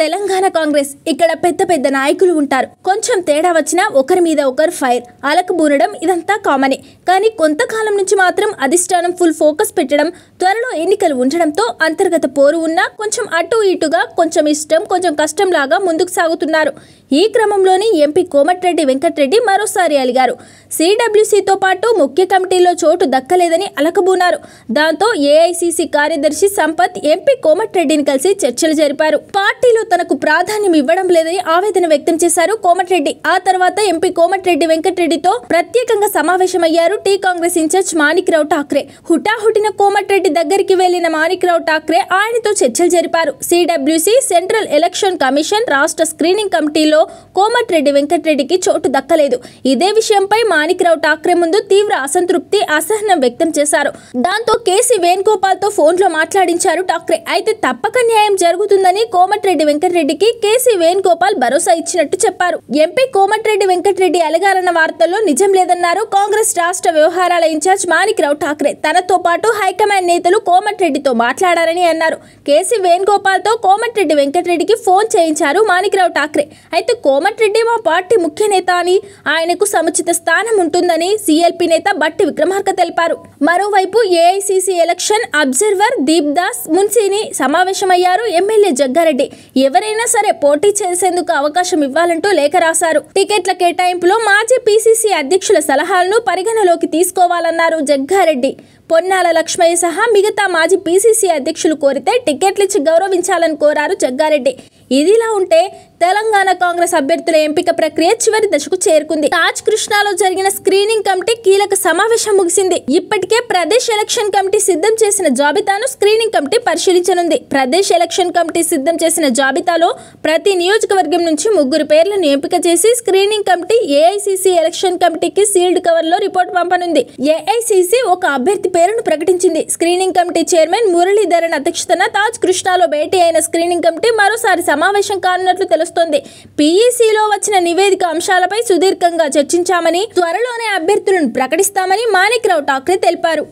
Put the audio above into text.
తెలంగాణ కాంగ్రెస్ ఇక్కడ పెద్ద పెద్ద నాయకులు ఉంటారు కొంచెం తేడా వచ్చినా ఒకరి మీద ఒకరు ఫైర్ అలకబూనడం ఇదంతా కామనే కానీ కొంతకాలం నుంచి మాత్రం అధిష్టానం ఫుల్ ఫోకస్ పెట్టడం త్వరలో ఎన్నికలు ఉండడంతో అంతర్గత పోరు ఉన్నా కొంచెం అటు ఇటుగా కొంచెం ఇష్టం కొంచెం కష్టం లాగా ముందుకు సాగుతున్నారు ఈ క్రమంలోనే ఎంపీ కోమటిరెడ్డి వెంకటరెడ్డి మరోసారి అలిగారు సిడబ్ల్యూసీతో పాటు ముఖ్య కమిటీలో చోటు దక్కలేదని అలకబూనారు దాంతో ఏఐసీసీ కార్యదర్శి సంపత్ ఎంపీ కోమటిరెడ్డిని కలిసి చర్చలు జరిపారు పార్టీలో తనకు ప్రాధాన్యం ఇవ్వడం లేదని ఆవేదన వ్యక్తం చేశారు కోమటిరెడ్డి ఆ తర్వాత ఎంపీ కోమటిరెడ్డి వెంకటరెడ్డితో ప్రత్యేకంగా సమావేశమయ్యారు T Congress incharge Manikrao Thackeray హుటాహుటిన కోమటిరెడ్డి దగ్గరికి వెళ్లిన రావు ఠాక్రే ఆయనతో చర్చలు జరిపారు సిడబ్ల్యూసీ సెంట్రల్ ఎలక్షన్ కమిషన్ రాష్ట్ర స్క్రీనింగ్ కమిటీలో ఘటనలో కోమటిరెడ్డి వెంకటరెడ్డికి చోటు దక్కలేదు ఇదే విషయంపై మాణిక్రావు ఠాక్రే ముందు తీవ్ర అసంతృప్తి అసహనం వ్యక్తం చేశారు దాంతో కేసీ వేణుగోపాల్ ఫోన్ ఫోన్లో మాట్లాడించారు ఠాక్రే అయితే తప్పక న్యాయం జరుగుతుందని కోమటిరెడ్డి వెంకటరెడ్డికి కేసీ వేణుగోపాల్ భరోసా ఇచ్చినట్టు చెప్పారు ఎంపీ కోమటిరెడ్డి వెంకటరెడ్డి అలగారన్న వార్తల్లో నిజం లేదన్నారు కాంగ్రెస్ రాష్ట్ర వ్యవహారాల ఇన్ఛార్జ్ మాణిక్రావు ఠాక్రే తనతో పాటు హైకమాండ్ నేతలు కోమటిరెడ్డితో మాట్లాడారని అన్నారు కేసీ వేణుగోపాల్ తో కోమటిరెడ్డి వెంకటరెడ్డికి ఫోన్ చేయించారు మాణిక్రావు ఠాక్రే అయితే కోమటి కోమటిరెడ్డి మా పార్టీ ముఖ్య నేత అని ఆయనకు సముచిత స్థానం ఉంటుందని సిఎల్పి నేత బట్టి విక్రమార్క తెలిపారు మరోవైపు AICC election observer Deep Das మున్సీని సమావేశమయ్యారు ఎమ్మెల్యే జగ్గారెడ్డి ఎవరైనా సరే పోటీ చేసేందుకు అవకాశం ఇవ్వాలంటూ లేఖ రాశారు టికెట్ల కేటాయింపులో మాజీ పిసిసి అధ్యక్షుల సలహాలను పరిగణలోకి తీసుకోవాలన్నారు జగ్గారెడ్డి పొన్నాల లక్ష్మయ్య సహా మిగతా మాజీ పీసీసీ అధ్యక్షులు కోరితే టికెట్లు ఇచ్చి గౌరవించాలని కోరారు జగ్గారెడ్డి ఇదిలా ఉంటే తెలంగాణ కాంగ్రెస్ అభ్యర్థుల ఎంపిక ప్రక్రియ చివరి దశకు చేరుకుంది రాజ్ కృష్ణాలో జరిగిన స్క్రీనింగ్ కమిటీ కీలక సమావేశం ముగిసింది ఇప్పటికే ప్రదేశ్ ఎలక్షన్ కమిటీ సిద్ధం చేసిన జాబితాను స్క్రీనింగ్ కమిటీ పరిశీలించనుంది ప్రదేశ్ ఎలక్షన్ కమిటీ సిద్ధం చేసిన జాబితాలో ప్రతి నియోజకవర్గం నుంచి ముగ్గురు పేర్లను ఎంపిక చేసి స్క్రీనింగ్ కమిటీ ఏఐసిసి ఎలక్షన్ కమిటీకి సీల్డ్ కవర్లో రిపోర్ట్ పంపనుంది ఏఐసిసి ఒక అభ్యర్థి పేరును ప్రకటించింది స్క్రీనింగ్ కమిటీ చైర్మన్ మురళీధరన్ అధ్యక్షతన తాజ్ కృష్ణాలో భేటీ అయిన స్క్రీనింగ్ కమిటీ మరోసారి సమావేశం కానున్నట్లు తెలుస్తోంది పీఈసీలో వచ్చిన నివేదిక అంశాలపై సుదీర్ఘంగా చర్చించామని త్వరలోనే అభ్యర్థులను ప్రకటిస్తామని మాణిక్రావు ఠాక్రే తెలిపారు